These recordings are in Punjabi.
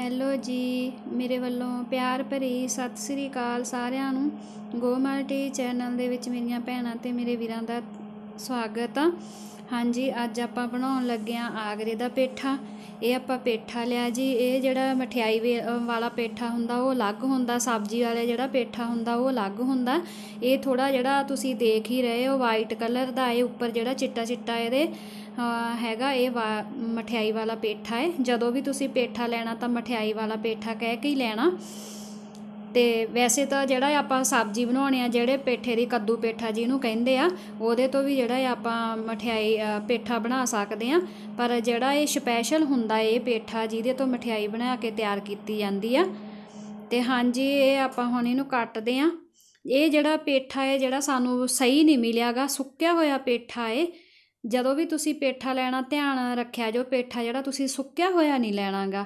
ਹੈਲੋ ਜੀ ਮੇਰੇ ਵੱਲੋਂ ਪਿਆਰ ਭਰੀ ਸਤਿ ਸ੍ਰੀ ਅਕਾਲ ਸਾਰਿਆਂ ਨੂੰ ਗੋਮਾਲਟੀ ਚੈਨਲ ਦੇ ਵਿੱਚ ਮੇਰੀਆਂ ਭੈਣਾਂ ਤੇ ਮੇਰੇ ਵੀਰਾਂ ਦਾ ਸਵਾਗਤ ਆ ਹਾਂਜੀ ਅੱਜ ਆਪਾਂ ਬਣਾਉਣ ਲੱਗੇ ਆ ਆਗਰੇ ਦਾ ਪੇਠਾ ਇਹ ਆਪਾਂ ਪੇਠਾ ਲਿਆ ਜੀ ਇਹ ਜਿਹੜਾ ਮਠਿਆਈ ਵਾਲਾ ਪੇਠਾ ਹੁੰਦਾ ਉਹ ਅਲੱਗ ਹੁੰਦਾ ਸਬਜ਼ੀ ਵਾਲਾ ਜਿਹੜਾ ਪੇਠਾ ਹੁੰਦਾ ਉਹ ਅਲੱਗ ਹੁੰਦਾ ਇਹ ਥੋੜਾ ਜਿਹੜਾ ਤੁਸੀਂ ਦੇਖ ਹੀ ਰਹੇ ਹੋ ਵਾਈਟ ਕਲਰ ਦਾ ਇਹ ਉੱਪਰ ਜਿਹੜਾ ਚਿੱਟਾ ਚਿੱਟਾ ਇਹਦੇ ਹੈਗਾ ਇਹ ਮਠਿਆਈ ਵਾਲਾ ਪੇਠਾ ਹੈ ਜਦੋਂ ਵੀ ਤੁਸੀਂ ਪੇਠਾ ਲੈਣਾ ਤਾਂ ਮਠਿਆਈ ਵਾਲਾ ਪੇਠਾ ਕਹਿ ਕੇ ਹੀ ਲੈਣਾ ਤੇ ਵੈਸੇ ਤਾਂ ਜਿਹੜਾ ਆਪਾਂ ਸਬਜ਼ੀ ਬਣਾਉਣੇ ਆ ਜਿਹੜੇ ਪੇਠੇ ਦੀ ਕੱਦੂ ਪੇਠਾ ਜਿਹਨੂੰ ਕਹਿੰਦੇ ਆ ਉਹਦੇ ਤੋਂ ਵੀ ਜਿਹੜਾ ਆਪਾਂ ਮਠਿਆਈ ਪੇਠਾ ਬਣਾ ਸਕਦੇ ਆ ਪਰ ਜਿਹੜਾ ਇਹ ਸਪੈਸ਼ਲ ਹੁੰਦਾ ਇਹ ਪੇਠਾ ਜਿਹਦੇ ਤੋਂ ਮਠਿਆਈ ਬਣਾ ਕੇ ਤਿਆਰ ਕੀਤੀ ਜਾਂਦੀ ਆ ਤੇ ਹਾਂਜੀ ਇਹ ਆਪਾਂ ਹੁਣ ਇਹਨੂੰ ਕੱਟਦੇ ਆ ਇਹ ਜਿਹੜਾ ਪੇਠਾ ਹੈ ਜਿਹੜਾ ਸਾਨੂੰ ਸਹੀ ਨਹੀਂ ਮਿਲਿਆਗਾ ਸੁੱਕਿਆ ਹੋਇਆ ਪੇਠਾ ਹੈ ਜਦੋਂ ਵੀ ਤੁਸੀਂ ਪੇਠਾ ਲੈਣਾ ਧਿਆਨ ਰੱਖਿਆ ਜੋ ਪੇਠਾ ਜਿਹੜਾ ਤੁਸੀਂ ਸੁੱਕਿਆ ਹੋਇਆ ਨਹੀਂ ਲੈਣਾਗਾ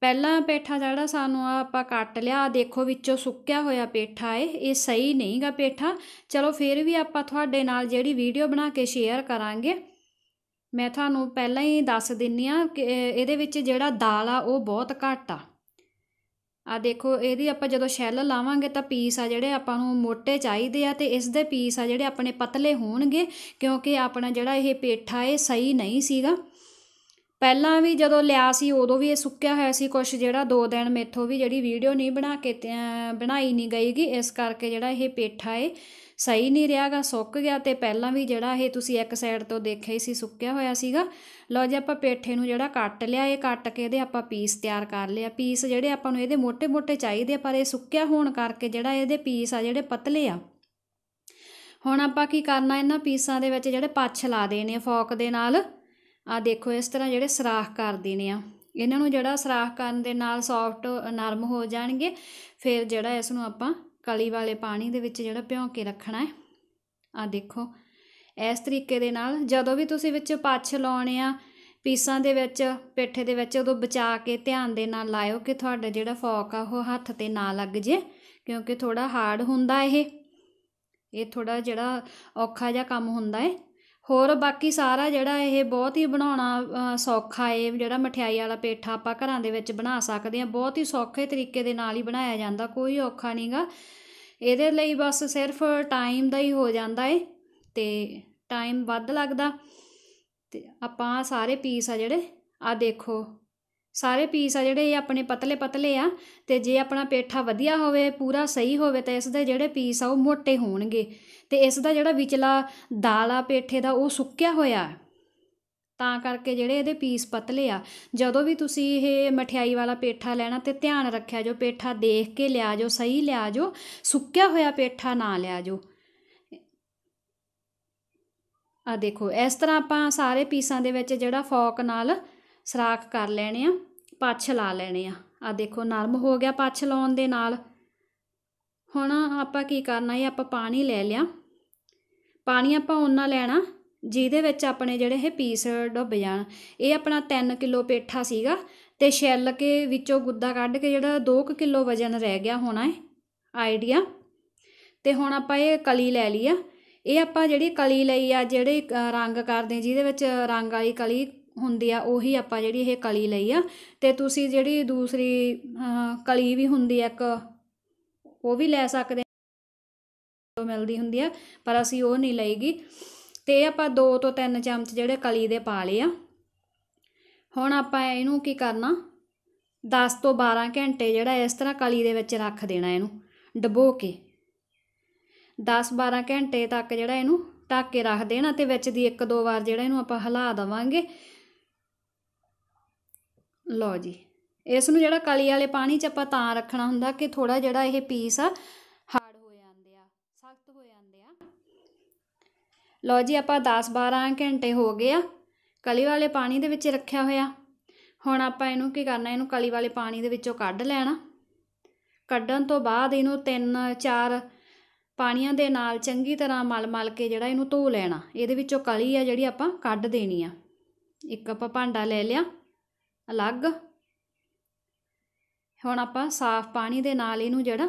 ਪਹਿਲਾਂ ਪੇਠਾ ਜਿਹੜਾ ਸਾਨੂੰ ਆ ਆਪਾਂ ਕੱਟ ਲਿਆ ਦੇਖੋ ਵਿੱਚੋਂ ਸੁੱਕਿਆ ਹੋਇਆ ਪੇਠਾ ਏ ਇਹ ਸਹੀ ਨਹੀਂਗਾ ਪੇਠਾ ਚਲੋ ਫਿਰ ਵੀ ਆਪਾਂ ਤੁਹਾਡੇ ਨਾਲ ਜਿਹੜੀ ਵੀਡੀਓ ਬਣਾ ਕੇ ਸ਼ੇਅਰ ਕਰਾਂਗੇ ਮੈਂ ਤੁਹਾਨੂੰ ਪਹਿਲਾਂ ਹੀ ਦੱਸ ਦਿੰਨੀ ਆ ਕਿ ਇਹਦੇ ਵਿੱਚ ਜਿਹੜਾ ਦਾਲ ਆ ਉਹ ਬਹੁਤ ਘੱਟ ਆ ਆ ਦੇਖੋ ਇਹਦੀ ਆਪਾਂ ਜਦੋਂ ਸ਼ੈਲ ਲਾਵਾਂਗੇ ਤਾਂ ਪੀਸ ਆ ਜਿਹੜੇ ਆਪਾਂ ਨੂੰ ਮੋٹے ਚਾਹੀਦੇ ਆ ਤੇ ਇਸ ਦੇ ਪੀਸ ਆ ਜਿਹੜੇ ਆਪਣੇ ਪਤਲੇ ਹੋਣਗੇ ਕਿਉਂਕਿ ਆਪਣਾ ਜਿਹੜਾ ਇਹ ਪੇਠਾ ਇਹ ਸਹੀ ਨਹੀਂ ਸੀਗਾ ਪਹਿਲਾਂ ਵੀ ਜਦੋਂ ਲਿਆ ਸੀ ਉਦੋਂ ਵੀ ਇਹ ਸੁੱਕਿਆ ਹੋਇਆ ਸੀ ਕੁਛ ਜਿਹੜਾ ਦੋ ਦਿਨ ਮੇਥੋਂ ਵੀ ਜਿਹੜੀ ਵੀਡੀਓ ਨਹੀਂ ਬਣਾ ਕੇ ਬਣਾਈ ਨਹੀਂ ਗਈਗੀ ਇਸ ਕਰਕੇ ਜਿਹੜਾ ਇਹ ਪੇਠਾ ਏ ਸਹੀ ਨਹੀਂ ਰਿਹਾਗਾ ਸੁੱਕ ਗਿਆ ਤੇ ਪਹਿਲਾਂ ਵੀ ਜਿਹੜਾ ਇਹ ਤੁਸੀਂ ਇੱਕ ਸਾਈਡ ਤੋਂ ਦੇਖਿਆ ਸੀ ਸੁੱਕਿਆ ਹੋਇਆ ਸੀਗਾ ਲਓ ਜੀ ਆਪਾਂ ਪੇਠੇ ਨੂੰ ਜਿਹੜਾ ਕੱਟ ਲਿਆ ਇਹ ਕੱਟ ਕੇ ਇਹਦੇ ਆਪਾਂ ਪੀਸ ਤਿਆਰ ਕਰ ਲਿਆ ਪੀਸ ਜਿਹੜੇ ਆਪਾਂ ਨੂੰ ਇਹਦੇ ਮੋٹے-ਮੋٹے ਚਾਹੀਦੇ ਪਰ ਇਹ ਸੁੱਕਿਆ ਹੋਣ ਕਰਕੇ ਜਿਹੜਾ ਇਹਦੇ ਪੀਸ ਆ ਜਿਹੜੇ ਪਤਲੇ ਆ ਹੁਣ ਆਪਾਂ ਕੀ ਕਰਨਾ ਇਹਨਾਂ ਪੀਸਾਂ ਦੇ ਵਿੱਚ ਜਿਹੜੇ ਪੱਛ ਲਾ ਦੇਣੇ ਫੋਕ ਦੇ ਨਾਲ ਆ ਦੇਖੋ ਇਸ ਤਰ੍ਹਾਂ ਜਿਹੜੇ ਸਰਾਖ ਕਰ ਦੇਣੇ ਆ ਇਹਨਾਂ ਨੂੰ ਜਿਹੜਾ ਸਰਾਖ ਕਰਨ ਦੇ ਨਾਲ ਸੌਫਟ ਨਰਮ ਹੋ ਜਾਣਗੇ ਫਿਰ ਜਿਹੜਾ ਇਸ ਨੂੰ ਆਪਾਂ ਕਲੀ ਵਾਲੇ ਪਾਣੀ ਦੇ ਵਿੱਚ ਜਿਹੜਾ ਭਿਓ ਕੇ ਰੱਖਣਾ ਹੈ ਆ ਦੇਖੋ ਇਸ ਤਰੀਕੇ ਦੇ ਨਾਲ ਜਦੋਂ ਵੀ ਤੁਸੀਂ ਵਿੱਚ ਪੱਛ ਲਾਉਣੇ ਆ ਪੀਸਾਂ ਦੇ ਵਿੱਚ ਪੇਠੇ ਦੇ ਵਿੱਚ ਉਦੋਂ ਬਚਾ ਕੇ ਧਿਆਨ ਦੇ ਨਾਲ ਲਾਇਓ ਕਿ ਤੁਹਾਡਾ ਜਿਹੜਾ ਫੋਕ ਆ ਉਹ ਹੱਥ ਤੇ ਨਾ ਲੱਗ ਜੇ ਕਿਉਂਕਿ ਥੋੜਾ ਹਾਰਡ ਹੁੰਦਾ ਇਹ ਇਹ ਥੋੜਾ ਜਿਹੜਾ ਔਖਾ ਜਿਹਾ ਕੰਮ ਹੁੰਦਾ ਹੈ ਹੋਰ ਬਾਕੀ ਸਾਰਾ ਜਿਹੜਾ ਇਹ ਬਹੁਤ ਹੀ ਬਣਾਉਣਾ ਸੌਖਾ ਏ ਜਿਹੜਾ ਮਠਿਆਈ ਵਾਲਾ ਪੇਠਾ ਆਪਾਂ ਘਰਾਂ ਦੇ ਵਿੱਚ ਬਣਾ ਸਕਦੇ ਹਾਂ ਬਹੁਤ ਹੀ ਸੌਖੇ ਤਰੀਕੇ ਦੇ ਨਾਲ ਹੀ ਬਣਾਇਆ ਜਾਂਦਾ ਕੋਈ ਔਖਾ ਨਹੀਂਗਾ ਇਹਦੇ ਲਈ ਬਸ ਸਿਰਫ ਟਾਈਮ ਦਾ ਹੀ ਹੋ ਜਾਂਦਾ ਏ ਤੇ ਟਾਈਮ ਵੱਧ ਲੱਗਦਾ ਤੇ ਆਪਾਂ ਸਾਰੇ ਪੀਸ ਆ ਜਿਹੜੇ ਆ ਦੇਖੋ ਸਾਰੇ ਪੀਸ ਆ ਜਿਹੜੇ ਇਹ ਆਪਣੇ ਪਤਲੇ ਪਤਲੇ ਆ ਤੇ ਜੇ ਆਪਣਾ ਪੇਠਾ ਵਧੀਆ ਹੋਵੇ ਪੂਰਾ ਸਹੀ ਹੋਵੇ ਤਾਂ ਇਸ ਦੇ ਜਿਹੜੇ ਪੀਸ ਆ ਉਹ ਮੋਟੇ ਹੋਣਗੇ ਤੇ ਇਸ ਦਾ ਜਿਹੜਾ ਵਿਚਲਾ ਦਾਲ ਆ ਪੇਠੇ ਦਾ ਉਹ ਸੁੱਕਿਆ ਹੋਇਆ ਤਾਂ ਕਰਕੇ ਜਿਹੜੇ ਇਹਦੇ ਪੀਸ ਪਤਲੇ ਆ ਜਦੋਂ ਵੀ ਤੁਸੀਂ ਇਹ ਮਠਿਆਈ ਵਾਲਾ ਪੇਠਾ ਲੈਣਾ ਤੇ ਧਿਆਨ ਰੱਖਿਆ ਜੋ ਪੇਠਾ ਦੇਖ ਕੇ ਲਿਆ ਜੋ ਸਹੀ ਲਿਆ ਜੋ ਸੁੱਕਿਆ ਹੋਇਆ ਪੇਠਾ ਨਾ ਲਿਆ ਜੋ ਆ ਦੇਖੋ ਇਸ ਤਰ੍ਹਾਂ ਆਪਾਂ ਸਾਰੇ ਪੀਸਾਂ ਦੇ ਵਿੱਚ ਜਿਹੜਾ ਫੋਕ ਨਾਲ ਸਰਾਖ ਕਰ ਲੈਣੇ ਆ ਪੱਛ ਲਾ ਲੈਣੇ ਆ ਆ ਦੇਖੋ ਨਰਮ ਹੋ ਗਿਆ ਪੱਛ ਲਾਉਣ ਦੇ ਨਾਲ ਹੁਣ ਆਪਾਂ ਕੀ ਕਰਨਾ ਹੈ ਆਪਾਂ ਪਾਣੀ ਲੈ ਲਿਆ ਪਾਣੀ ਆਪਾਂ ਉਹਨਾਂ ਲੈਣਾ ਜਿਹਦੇ ਵਿੱਚ ਆਪਣੇ ਜਿਹੜੇ ਇਹ ਪੀਸ ਡੁੱਬ ਜਾਣ ਇਹ ਆਪਣਾ 3 ਕਿਲੋ ਪੇਠਾ ਸੀਗਾ ਤੇ ਛਿੱਲ ਕੇ ਵਿੱਚੋਂ ਗੁੱਦਾ ਕੱਢ ਕੇ ਜਿਹੜਾ 2 ਕਿਲੋ ਵਜਨ ਰਹਿ ਗਿਆ ਹੋਣਾ ਹੈ ਆਈਡੀਆ ਤੇ ਹੁਣ ਆਪਾਂ ਇਹ ਕਲੀ ਲੈ ਲਈ ਆ ਇਹ ਆਪਾਂ ਜਿਹੜੀ ਕਲੀ ਲਈ ਆ ਜਿਹੜੇ ਰੰਗ ਕਰਦੇ ਜਿਹਦੇ ਵਿੱਚ ਰੰਗ ਵਾਲੀ ਕਲੀ ਹੁੰਦੀ ਆ ਉਹੀ ਆਪਾਂ ਜਿਹੜੀ ਇਹ ਕਲੀ ਲਈ ਆ ਤੇ ਤੁਸੀਂ ਜਿਹੜੀ ਦੂਸਰੀ ਕਲੀ ਵੀ ਹੁੰਦੀ ਆ ਇੱਕ ਉਹ ਵੀ ਲੈ ਸਕਦੇ ਮਿਲਦੀ ਹੁੰਦੀ ਆ ਪਰ ਅਸੀਂ ਉਹ ਨਹੀਂ ਲਈਗੀ ਤੇ ਆਪਾਂ 2 ਤੋਂ 3 ਚਮਚ ਜਿਹੜੇ ਕਲੀ ਦੇ ਪਾ ਲਏ ਆ ਹੁਣ ਆਪਾਂ ਇਹਨੂੰ ਕੀ ਕਰਨਾ 10 ਤੋਂ 12 ਘੰਟੇ ਜਿਹੜਾ ਇਸ ਤਰ੍ਹਾਂ ਕਲੀ ਦੇ ਵਿੱਚ ਰੱਖ ਦੇਣਾ ਇਹਨੂੰ ਡਬੋ ਕੇ 10-12 ਘੰਟੇ ਤੱਕ ਜਿਹੜਾ ਇਹਨੂੰ ਟਾਕੇ ਰੱਖ ਦੇਣਾ ਤੇ ਵਿੱਚ ਦੀ ਇੱਕ ਦੋ ਵਾਰ ਜਿਹੜਾ ਇਹਨੂੰ ਆਪਾਂ ਹਿਲਾ ਦਵਾਂਗੇ ਲਓ ਜੀ ਇਸ ਨੂੰ ਜਿਹੜਾ ਕਲੀ ਵਾਲੇ ਪਾਣੀ 'ਚ ਆਪਾਂ ਤਾਂ ਰੱਖਣਾ ਹੁੰਦਾ ਕਿ ਥੋੜਾ ਜਿਹੜਾ ਇਹ ਪੀਸ ਆ ਹਾਰਡ ਹੋ ਜਾਂਦੇ ਆ ਸਖਤ ਹੋ ਜਾਂਦੇ ਆ ਲਓ ਜੀ ਆਪਾਂ 10-12 ਘੰਟੇ ਹੋ ਗਏ ਆ ਕਲੀ ਵਾਲੇ ਪਾਣੀ ਦੇ ਵਿੱਚ ਰੱਖਿਆ ਹੋਇਆ ਹੁਣ ਆਪਾਂ ਇਹਨੂੰ ਕੀ ਕਰਨਾ ਇਹਨੂੰ ਕਲੀ ਵਾਲੇ ਪਾਣੀ ਦੇ ਵਿੱਚੋਂ ਕੱਢ ਲੈਣਾ ਕੱਢਣ ਤੋਂ ਬਾਅਦ ਇਹਨੂੰ 3-4 ਪਾਣੀਆਂ ਦੇ ਨਾਲ ਚੰਗੀ ਤਰ੍ਹਾਂ ਮਲ-ਮਲ ਕੇ ਜਿਹੜਾ ਇਹਨੂੰ ਧੋ ਲੈਣਾ ਇਹਦੇ ਵਿੱਚੋਂ ਕਲੀ ਆ ਜਿਹੜੀ ਆਪਾਂ ਕੱਢ ਦੇਣੀ ਆ ਇੱਕ ਆਪਾਂ ਭਾਂਡਾ ਲੈ ਲਿਆ ਅਲੱਗ ਹੁਣ ਆਪਾਂ ਸਾਫ਼ ਪਾਣੀ ਦੇ ਨਾਲ ਇਹਨੂੰ ਜਿਹੜਾ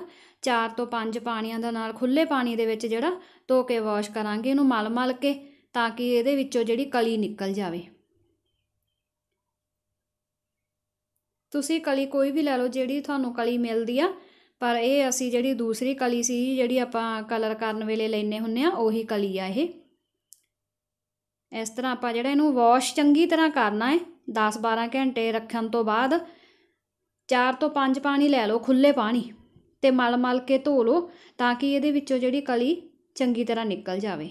4 ਤੋਂ 5 ਪਾਣੀਆਂ ਦਾ ਨਾਲ ਖੁੱਲੇ ਪਾਣੀ ਦੇ ਵਿੱਚ ਜਿਹੜਾ ਧੋ ਕੇ ਵਾਸ਼ ਕਰਾਂਗੇ ਇਹਨੂੰ ਮਲ-ਮਲ ਕੇ ਤਾਂ ਕਿ ਇਹਦੇ ਵਿੱਚੋਂ ਜਿਹੜੀ ਕਲੀ ਨਿਕਲ ਜਾਵੇ ਤੁਸੀਂ ਕਲੀ ਕੋਈ ਵੀ ਲੈ ਲਓ ਜਿਹੜੀ ਤੁਹਾਨੂੰ ਕਲੀ ਮਿਲਦੀ ਆ ਪਰ ਇਹ ਅਸੀਂ ਜਿਹੜੀ ਦੂਸਰੀ ਕਲੀ ਸੀ ਜਿਹੜੀ ਆਪਾਂ ਕਲਰ ਕਰਨ ਵੇਲੇ ਲੈਨੇ ਹੁੰਨੇ ਆ ਉਹੀ ਕਲੀ ਆ ਇਹ ਇਸ ਤਰ੍ਹਾਂ ਆਪਾਂ ਜਿਹੜਾ ਇਹਨੂੰ ਵਾਸ਼ ਚੰਗੀ ਤਰ੍ਹਾਂ ਕਰਨਾ ਹੈ 10 12 ਘੰਟੇ ਰੱਖਣ ਤੋਂ ਬਾਅਦ 4 ਤੋਂ 5 ਪਾਣੀ ਲੈ ਲਓ ਖੁੱਲੇ ਪਾਣੀ ਤੇ ਮਲ ਮਲ ਕੇ ਧੋ ਲਓ ਤਾਂ ਕਿ ਇਹਦੇ ਵਿੱਚੋਂ ਜਿਹੜੀ ਕਲੀ ਚੰਗੀ ਤਰ੍ਹਾਂ ਨਿਕਲ ਜਾਵੇ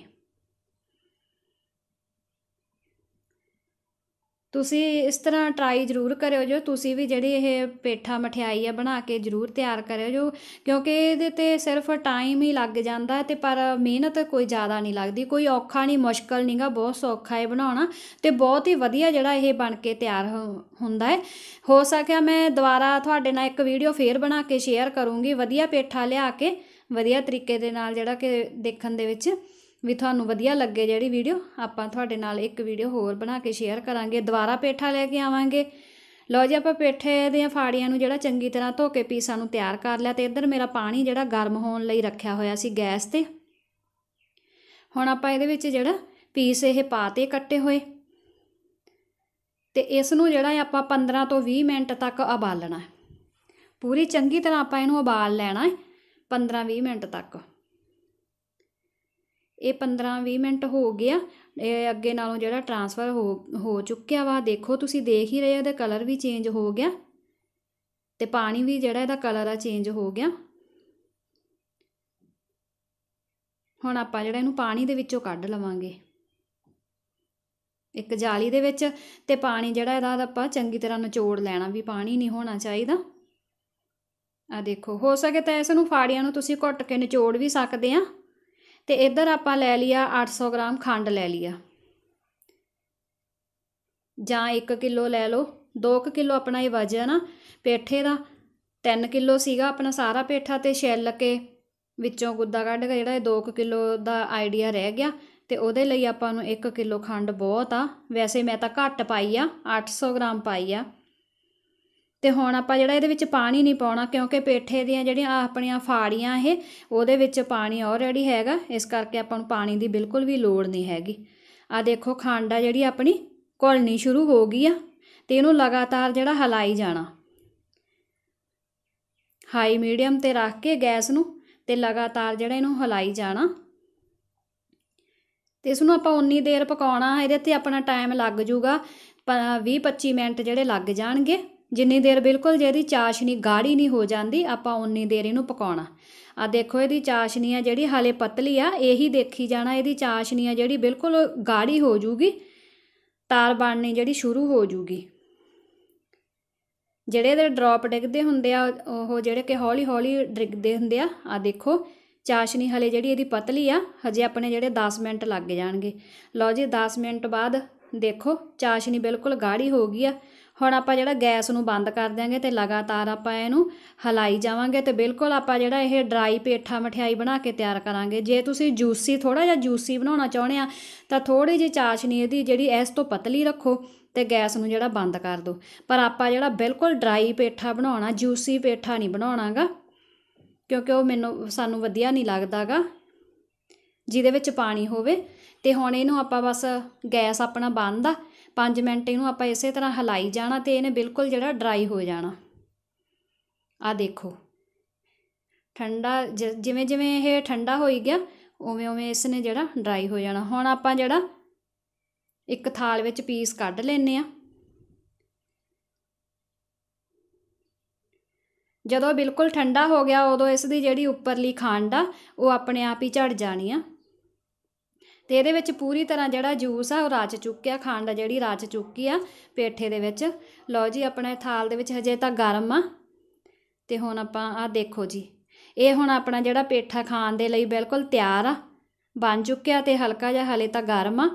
ਤੁਸੀਂ ਇਸ ਤਰ੍ਹਾਂ ਟਰਾਈ ਜ਼ਰੂਰ ਕਰਿਓ ਜੋ ਤੁਸੀਂ ਵੀ ਜਿਹੜੀ ਇਹ ਪੇਠਾ ਮਠਿਆਈ ਆ ਬਣਾ ਕੇ ਜ਼ਰੂਰ ਤਿਆਰ ਕਰਿਓ ਜੋ ਕਿਉਂਕਿ ਇਹਦੇ ਤੇ ਸਿਰਫ ਟਾਈਮ ਹੀ ਲੱਗ ਜਾਂਦਾ ਤੇ ਪਰ ਮਿਹਨਤ ਕੋਈ ਜ਼ਿਆਦਾ ਨਹੀਂ ਲੱਗਦੀ ਕੋਈ ਔਖਾ ਨਹੀਂ ਮੁਸ਼ਕਲ ਨਹੀਂਗਾ ਬਹੁਤ ਸੌਖਾ ਹੈ ਬਣਾਉਣਾ ਤੇ ਬਹੁਤ ਹੀ ਵਧੀਆ ਜਿਹੜਾ ਇਹ ਬਣ ਕੇ ਤਿਆਰ ਹੁੰਦਾ ਹੈ ਹੋ ਸਕਿਆ ਮੈਂ ਦੁਬਾਰਾ ਤੁਹਾਡੇ ਨਾਲ ਇੱਕ ਵੀਡੀਓ ਫੇਰ ਬਣਾ ਕੇ ਸ਼ੇਅਰ ਕਰੂੰਗੀ ਵਧੀਆ ਪੇਠਾ ਲਿਆ ਕੇ ਵਧੀਆ ਤਰੀਕੇ ਦੇ ਨਾਲ ਜਿਹੜਾ ਕਿ ਦੇਖਣ ਦੇ ਵਿੱਚ ਵੀ ਤੁਹਾਨੂੰ ਵਧੀਆ ਲੱਗੇ ਜਿਹੜੀ ਵੀਡੀਓ ਆਪਾਂ ਤੁਹਾਡੇ ਨਾਲ ਇੱਕ ਵੀਡੀਓ ਹੋਰ ਬਣਾ ਕੇ ਸ਼ੇਅਰ ਕਰਾਂਗੇ ਦੁਬਾਰਾ ਪੇਠਾ ਲੈ ਕੇ ਆਵਾਂਗੇ ਲਓ ਜੀ ਆਪਾਂ ਪੇਠੇ ਦੀਆਂ ਫਾੜੀਆਂ ਨੂੰ ਜਿਹੜਾ ਚੰਗੀ ਤਰ੍ਹਾਂ ਧੋ ਕੇ ਪੀਸਾਂ ਨੂੰ ਤਿਆਰ ਕਰ ਲਿਆ ਤੇ ਇੱਧਰ ਮੇਰਾ ਪਾਣੀ ਜਿਹੜਾ ਗਰਮ ਹੋਣ ਲਈ ਰੱਖਿਆ ਹੋਇਆ ਸੀ ਗੈਸ ਤੇ ਹੁਣ ਆਪਾਂ ਇਹਦੇ ਵਿੱਚ ਜਿਹੜਾ ਪੀਸ ਇਹ ਪਾਤੇ ਕੱਟੇ ਹੋਏ ਤੇ ਇਸ ਨੂੰ ਜਿਹੜਾ ਆਪਾਂ 15 ਤੋਂ 20 ਮਿੰਟ ਤੱਕ ਉਬਾਲਣਾ ਪੂਰੀ ਚੰਗੀ ਤਰ੍ਹਾਂ ਆਪਾਂ ਇਹਨੂੰ ਉਬਾਲ ਲੈਣਾ ਹੈ 15-20 ਮਿੰਟ ਤੱਕ ਇਹ 15-20 ਮਿੰਟ ਹੋ ਗਿਆ ਇਹ ਅੱਗੇ ਨਾਲੋਂ ਜਿਹੜਾ ਟਰਾਂਸਫਰ ਹੋ ਹੋ ਚੁੱਕਿਆ ਵਾ ਦੇਖੋ ਤੁਸੀਂ ਦੇਖ ਹੀ ਰਹੇ ਹੋ ਇਹਦਾ ਕਲਰ ਵੀ ਚੇਂਜ ਹੋ ਗਿਆ ਤੇ ਪਾਣੀ ਵੀ ਜਿਹੜਾ ਇਹਦਾ ਕਲਰ ਆ ਚੇਂਜ ਹੋ ਗਿਆ ਹੁਣ ਆਪਾਂ ਜਿਹੜਾ ਇਹਨੂੰ ਪਾਣੀ ਦੇ ਵਿੱਚੋਂ ਕੱਢ ਲਵਾਂਗੇ ਇੱਕ ਜਾਲੀ ਦੇ ਵਿੱਚ ਤੇ ਪਾਣੀ ਜਿਹੜਾ ਇਹਦਾ ਆਪਾਂ ਚੰਗੀ ਤਰ੍ਹਾਂ ਨਿਚੋੜ ਲੈਣਾ ਵੀ ਪਾਣੀ ਨਹੀਂ ਹੋਣਾ ਚਾਹੀਦਾ ਆ ਦੇਖੋ ਹੋ ਸਕੇ ਤਾਂ ਇਸ ਨੂੰ ਫਾੜੀਆਂ ਨੂੰ ਤੁਸੀਂ ਘੁੱਟ ਕੇ ਨਿਚੋੜ ਵੀ ਸਕਦੇ ਆ ਤੇ ਇਧਰ ਆਪਾਂ ਲੈ ਲਿਆ 800 ਗ੍ਰਾਮ ਖੰਡ ਲੈ ਲਿਆ ਜਾਂ 1 ਕਿਲੋ ਲੈ ਲਓ 2 ਕਿਲੋ ਆਪਣਾ ਇਹ ਵਜਨ ਨਾ ਪੇਠੇ ਦਾ 3 ਕਿਲੋ ਸੀਗਾ ਆਪਣਾ ਸਾਰਾ ਪੇਠਾ ਤੇ ਛੈਲ ਕੇ ਵਿੱਚੋਂ ਗੁੱਦਾ ਕੱਢ ਕੇ ਜਿਹੜਾ ਇਹ 2 ਕਿਲੋ ਦਾ ਆਈਡੀਆ ਰਹਿ ਗਿਆ ਤੇ ਉਹਦੇ ਲਈ ਆਪਾਂ ਨੂੰ 1 ਕਿਲੋ ਖੰਡ ਬਹੁਤ ਆ ਵੈਸੇ ਮੈਂ ਤਾਂ ਘੱਟ ਪਾਈ ਆ 800 ਗ੍ਰਾਮ ਪਾਈ ਆ ਤੇ ਹੁਣ ਆਪਾਂ ਜਿਹੜਾ ਇਹਦੇ ਵਿੱਚ ਪਾਣੀ ਨਹੀਂ ਪਾਉਣਾ ਕਿਉਂਕਿ ਪੇਠੇ ਦੀਆਂ ਜਿਹੜੀਆਂ ਆਪਣੀਆਂ ਫਾੜੀਆਂ ਇਹ ਉਹਦੇ ਵਿੱਚ ਪਾਣੀ ਆਲਰੇਡੀ ਹੈਗਾ ਇਸ ਕਰਕੇ ਆਪਾਂ ਨੂੰ ਪਾਣੀ ਦੀ ਬਿਲਕੁਲ ਵੀ ਲੋੜ ਨਹੀਂ ਹੈਗੀ ਆ ਦੇਖੋ ਖਾਂਡਾ ਜਿਹੜੀ ਆਪਣੀ ਘੁਲਣੀ ਸ਼ੁਰੂ ਹੋ ਗਈ ਆ ਤੇ ਇਹਨੂੰ ਲਗਾਤਾਰ ਜਿਹੜਾ ਹਲਾਈ ਜਾਣਾ ਹਾਈ ਮੀਡੀਅਮ ਤੇ ਰੱਖ ਕੇ ਗੈਸ ਨੂੰ ਤੇ ਲਗਾਤਾਰ ਜਿਹੜਾ ਇਹਨੂੰ ਹਲਾਈ ਜਾਣਾ ਤੇ ਇਸ ਨੂੰ ਆਪਾਂ ਉਨੀ ਦੇਰ ਪਕਾਉਣਾ ਇਹਦੇ ਤੇ ਆਪਣਾ ਟਾਈਮ ਲੱਗ ਜਾਊਗਾ 20 25 ਮਿੰਟ ਜਿਹੜੇ ਲੱਗ ਜਾਣਗੇ ਜਿੰਨੀ ਦੇਰ ਬਿਲਕੁਲ ਜੇ ਇਹਦੀ ਚਾਸ਼ਨੀ ਗਾੜੀ ਨਹੀਂ ਹੋ ਜਾਂਦੀ ਆਪਾਂ ਉਨੀ ਦੇਰ ਇਹਨੂੰ ਪਕਾਉਣਾ ਆ ਦੇਖੋ ਇਹਦੀ ਚਾਸ਼ਨੀ ਆ ਜਿਹੜੀ ਹਾਲੇ ਪਤਲੀ ਆ ਇਹੀ ਦੇਖੀ ਜਾਣਾ ਇਹਦੀ ਚਾਸ਼ਨੀ ਆ ਜਿਹੜੀ ਬਿਲਕੁਲ ਗਾੜੀ ਹੋ ਜੂਗੀ ਤਾਰ ਬਣਨੀ ਜਿਹੜੀ ਸ਼ੁਰੂ ਹੋ ਜੂਗੀ ਜਿਹੜੇ ਇਹਦੇ ਡ੍ਰੌਪ ਡਿੱਗਦੇ ਹੁੰਦੇ ਆ ਉਹ ਜਿਹੜੇ ਕਿ ਹੌਲੀ ਹੌਲੀ ਡਿੱਗਦੇ ਹੁੰਦੇ ਆ ਆ ਦੇਖੋ ਚਾਸ਼ਨੀ ਹਲੇ ਜਿਹੜੀ ਇਹਦੀ ਪਤਲੀ ਆ ਹਜੇ ਆਪਣੇ ਜਿਹੜੇ 10 ਮਿੰਟ ਲੱਗ ਜਾਣਗੇ ਲਓ ਜੀ 10 ਮਿੰਟ ਬਾਅਦ ਦੇਖੋ ਚਾਸ਼ਨੀ ਬਿਲਕੁਲ ਗਾੜੀ ਹੋ ਗਈ ਆ ਹੁਣ ਆਪਾਂ ਜਿਹੜਾ ਗੈਸ ਨੂੰ ਬੰਦ ਕਰ ਦਿਆਂਗੇ ਤੇ ਲਗਾਤਾਰ ਆਪਾਂ ਇਹਨੂੰ ਹਲਾਈ ਜਾਵਾਂਗੇ ਤੇ ਬਿਲਕੁਲ ਆਪਾਂ ਜਿਹੜਾ ਇਹ ਡਰਾਈ ਪੇਠਾ ਮਠਿਆਈ ਬਣਾ ਕੇ ਤਿਆਰ ਕਰਾਂਗੇ ਜੇ ਤੁਸੀਂ ਜੂਸੀ ਥੋੜਾ ਜਿਹਾ ਜੂਸੀ ਬਣਾਉਣਾ ਚਾਹੁੰਦੇ ਆ ਤਾਂ ਥੋੜੀ ਜਿਹੀ ਚਾਸ਼ਨੀ ਇਹਦੀ ਜਿਹੜੀ ਇਸ ਤੋਂ ਪਤਲੀ ਰੱਖੋ ਤੇ ਗੈਸ ਨੂੰ ਜਿਹੜਾ ਬੰਦ ਕਰ ਦਿਓ ਪਰ ਆਪਾਂ ਜਿਹੜਾ ਬਿਲਕੁਲ ਡਰਾਈ ਪੇਠਾ ਬਣਾਉਣਾ ਜੂਸੀ ਪੇਠਾ ਨਹੀਂ ਬਣਾਉਣਾਗਾ ਕਿਉਂਕਿ ਉਹ ਮੈਨੂੰ ਸਾਨੂੰ ਵਧੀਆ ਨਹੀਂ ਲੱਗਦਾਗਾ ਜਿਹਦੇ ਵਿੱਚ ਪਾਣੀ ਹੋਵੇ ਤੇ ਹੁਣ ਇਹਨੂੰ ਆਪਾਂ ਬਸ ਗੈਸ ਆਪਣਾ ਬੰਦ ਆ 5 ਮਿੰਟ ਇਹਨੂੰ ਆਪਾਂ ਇਸੇ ਤਰ੍ਹਾਂ ਹਲਾਈ ਜਾਣਾ ਤੇ ਇਹਨੇ ਬਿਲਕੁਲ ਜਿਹੜਾ ਡਰਾਈ ਹੋ ਜਾਣਾ ਆ ਦੇਖੋ ਠੰਡਾ ਜਿਵੇਂ ਜਿਵੇਂ ਇਹ ਠੰਡਾ ਹੋਈ ਗਿਆ ਉਵੇਂ ਉਵੇਂ ਇਸ ਨੇ ਜਿਹੜਾ ਡਰਾਈ ਹੋ ਜਾਣਾ ਹੁਣ ਆਪਾਂ ਜਿਹੜਾ ਇੱਕ ਥਾਲ ਵਿੱਚ ਪੀਸ ਕੱਢ ਲੈਨੇ ਆ ਜਦੋਂ ਬਿਲਕੁਲ ਠੰਡਾ ਹੋ ਗਿਆ ਉਦੋਂ ਇਸ ਦੀ ਜਿਹੜੀ ਉੱਪਰਲੀ ਖਾਂਡ ਆ ਉਹ ਆਪਣੇ ਆਪ ਹੀ ਝੜ ਜਾਣੀ ਆ ਤੇ ਇਹਦੇ ਵਿੱਚ ਪੂਰੀ ਤਰ੍ਹਾਂ ਜਿਹੜਾ ਜੂਸ ਆ ਉਹ ਰਾਚ ਚੁੱਕਿਆ ਖਾਣ ਦਾ ਜਿਹੜੀ ਰਾਚ ਚੁੱਕੀ ਆ ਪੇਠੇ ਦੇ ਵਿੱਚ ਲਓ ਜੀ ਆਪਣਾ ਥਾਲ ਦੇ ਵਿੱਚ ਹਜੇ ਤਾਂ ਗਰਮ ਆ ਤੇ ਹੁਣ ਆਪਾਂ ਆ ਦੇਖੋ ਜੀ ਇਹ ਹੁਣ ਆਪਣਾ ਜਿਹੜਾ ਪੇਠਾ ਖਾਣ ਦੇ ਲਈ ਬਿਲਕੁਲ ਤਿਆਰ ਆ ਬਣ ਚੁੱਕਿਆ ਤੇ ਹਲਕਾ ਜਿਹਾ ਹਲੇ ਤਾਂ ਗਰਮ ਆ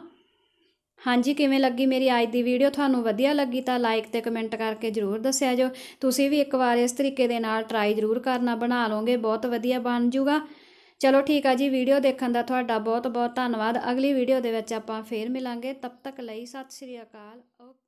ਹਾਂਜੀ ਕਿਵੇਂ ਲੱਗੀ ਮੇਰੀ ਅੱਜ ਦੀ ਵੀਡੀਓ ਤੁਹਾਨੂੰ ਵਧੀਆ ਲੱਗੀ ਤਾਂ ਲਾਈਕ ਤੇ ਕਮੈਂਟ ਕਰਕੇ ਜਰੂਰ ਦੱਸਿਆ ਜੋ ਤੁਸੀਂ ਵੀ ਇੱਕ ਵਾਰ ਇਸ ਤਰੀਕੇ ਦੇ ਨਾਲ ਟਰਾਈ ਜਰੂਰ ਕਰਨਾ ਬਣਾ ਲਓਗੇ ਬਹੁਤ ਵਧੀਆ ਬਣ ਜੂਗਾ ਚਲੋ ਠੀਕ ਆ ਜੀ ਵੀਡੀਓ ਦੇਖਣ ਦਾ ਤੁਹਾਡਾ ਬਹੁਤ ਬਹੁਤ ਧੰਨਵਾਦ ਅਗਲੀ ਵੀਡੀਓ ਦੇ ਵਿੱਚ ਆਪਾਂ ਫੇਰ ਮਿਲਾਂਗੇ ਤਬ ਤੱਕ ਲਈ ਸਤਿ ਸ਼੍ਰੀ ਅਕਾਲ ਓਕੇ